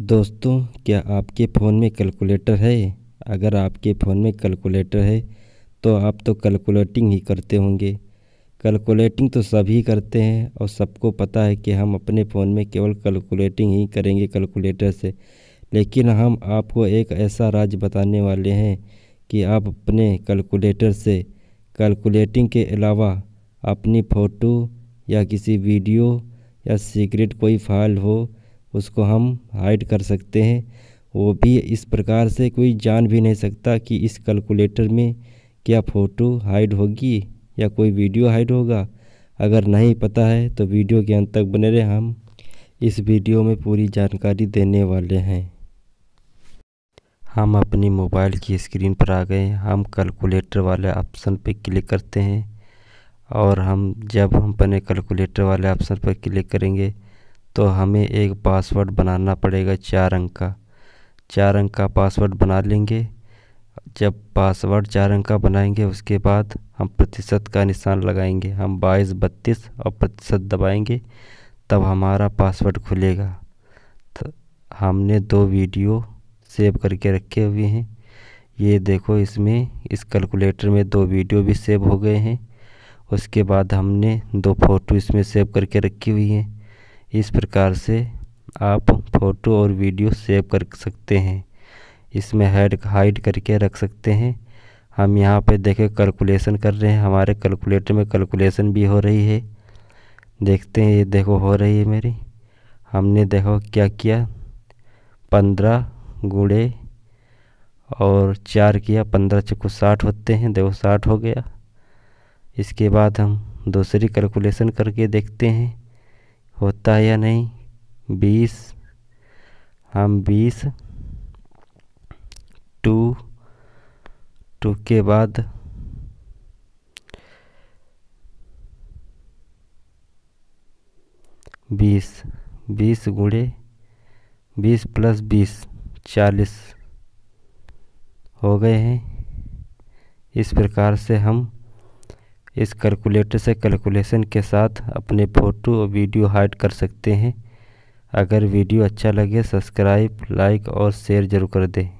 दोस्तों क्या आपके फ़ोन में कैलकुलेटर है अगर आपके फ़ोन में कैलकुलेटर है तो आप तो कैलकुलेटिंग ही करते होंगे कैलकुलेटिंग तो सभी करते हैं और सबको पता है कि हम अपने फ़ोन में केवल कैलकुलेटिंग ही करेंगे कैलकुलेटर से लेकिन हम आपको एक ऐसा राज बताने वाले हैं कि आप अपने कैलकुलेटर से कैलकुलेटिंग के अलावा अपनी फ़ोटो या किसी वीडियो या सीक्रेट कोई फाइल हो उसको हम हाइड कर सकते हैं वो भी इस प्रकार से कोई जान भी नहीं सकता कि इस कैलकुलेटर में क्या फ़ोटो हाइड होगी या कोई वीडियो हाइड होगा अगर नहीं पता है तो वीडियो के अंत तक बने रहे हम इस वीडियो में पूरी जानकारी देने वाले हैं हम अपने मोबाइल की स्क्रीन पर आ गए हम कैलकुलेटर वाले ऑप्शन पर क्लिक करते हैं और हम जब हम अपने कैलकुलेटर वाले ऑप्शन पर क्लिक करेंगे तो हमें एक पासवर्ड बनाना पड़ेगा चार अंक का चार अंक का पासवर्ड बना लेंगे जब पासवर्ड चार अंक का बनाएंगे उसके बाद हम प्रतिशत का निशान लगाएंगे हम बाईस बत्तीस और प्रतिशत दबाएंगे तब हमारा पासवर्ड खुलेगा तो हमने दो वीडियो सेव करके रखे हुए हैं ये देखो इसमें इस कैलकुलेटर में दो वीडियो भी सेव हो गए हैं उसके बाद हमने दो फ़ोटो इसमें सेव करके रखी हुई हैं इस प्रकार से आप फ़ोटो और वीडियो सेव कर सकते हैं इसमें हेड हाइड करके रख सकते हैं हम यहाँ पे देखें कैलकुलेशन कर रहे हैं हमारे कैलकुलेटर में कैलकुलेशन भी हो रही है देखते हैं ये देखो हो रही है मेरी हमने देखो क्या किया पंद्रह गुड़े और चार किया पंद्रह चक्को साठ होते हैं देखो साठ हो गया इसके बाद हम दूसरी कैलकुलेशन करके देखते हैं होता है या नहीं बीस हम बीस टू टू के बाद बीस बीस गुड़े बीस प्लस बीस चालीस हो गए हैं इस प्रकार से हम इस कैलकुलेटर से कैलकुलेशन के साथ अपने फ़ोटो और वीडियो हाइड कर सकते हैं अगर वीडियो अच्छा लगे सब्सक्राइब लाइक और शेयर ज़रूर कर दें